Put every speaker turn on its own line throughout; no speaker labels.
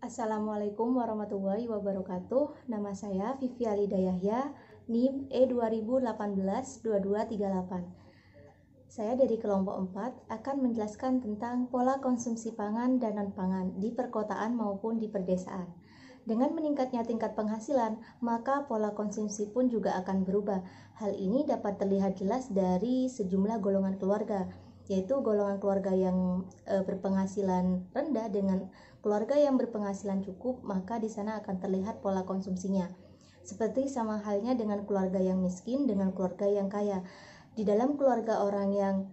Assalamualaikum warahmatullahi wabarakatuh. Nama saya Vivi Alida Yahya, NIM E2018-2238. Saya dari kelompok 4 akan menjelaskan tentang pola konsumsi pangan dan non-pangan di perkotaan maupun di perdesaan. Dengan meningkatnya tingkat penghasilan, maka pola konsumsi pun juga akan berubah. Hal ini dapat terlihat jelas dari sejumlah golongan keluarga yaitu golongan keluarga yang e, berpenghasilan rendah dengan keluarga yang berpenghasilan cukup, maka di sana akan terlihat pola konsumsinya. Seperti sama halnya dengan keluarga yang miskin dengan keluarga yang kaya. Di dalam keluarga orang yang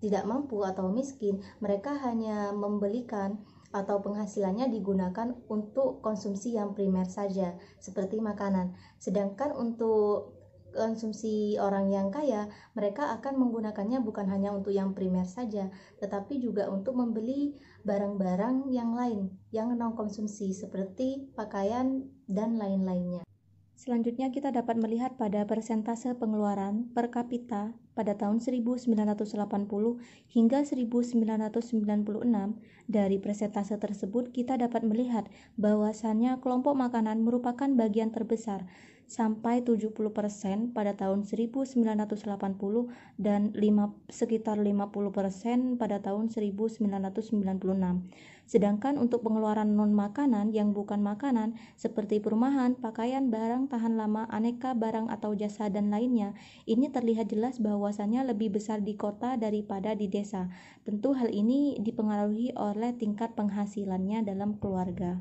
tidak mampu atau miskin, mereka hanya membelikan atau penghasilannya digunakan untuk konsumsi yang primer saja, seperti makanan. Sedangkan untuk konsumsi orang yang kaya, mereka akan menggunakannya bukan hanya untuk yang primer saja, tetapi juga untuk membeli barang-barang yang lain yang non-konsumsi seperti pakaian dan lain-lainnya. Selanjutnya kita dapat melihat pada persentase pengeluaran per kapita pada tahun 1980 hingga 1996, dari presentase tersebut kita dapat melihat bahwasannya kelompok makanan merupakan bagian terbesar sampai 70% pada tahun 1980 dan 5, sekitar 50% pada tahun 1996. Sedangkan untuk pengeluaran non makanan yang bukan makanan seperti perumahan, pakaian, barang tahan lama, aneka barang atau jasa dan lainnya, ini terlihat jelas bahwa bahwasannya lebih besar di kota daripada di desa. Tentu hal ini dipengaruhi oleh tingkat penghasilannya dalam keluarga.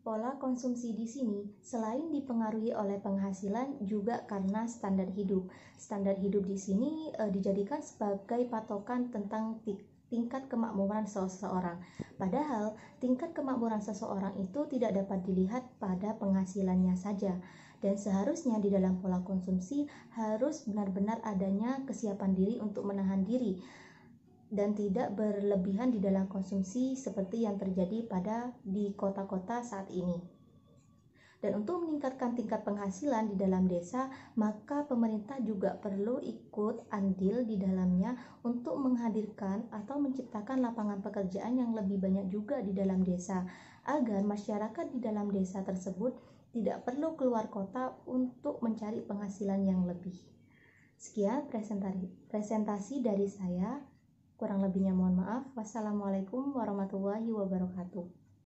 Pola konsumsi di sini selain dipengaruhi oleh penghasilan juga karena standar hidup. Standar hidup di sini e, dijadikan sebagai patokan tentang tingkat kemakmuran seseorang. Padahal, tingkat kemakmuran seseorang itu tidak dapat dilihat pada penghasilannya saja, dan seharusnya di dalam pola konsumsi harus benar-benar adanya kesiapan diri untuk menahan diri dan tidak berlebihan di dalam konsumsi seperti yang terjadi pada di kota-kota saat ini. Dan untuk meningkatkan tingkat penghasilan di dalam desa, maka pemerintah juga perlu ikut andil di dalamnya untuk menghadirkan atau menciptakan lapangan pekerjaan yang lebih banyak juga di dalam desa, agar masyarakat di dalam desa tersebut tidak perlu keluar kota untuk mencari penghasilan yang lebih. Sekian presentasi dari saya. Kurang lebihnya mohon maaf. Wassalamualaikum warahmatullahi wabarakatuh.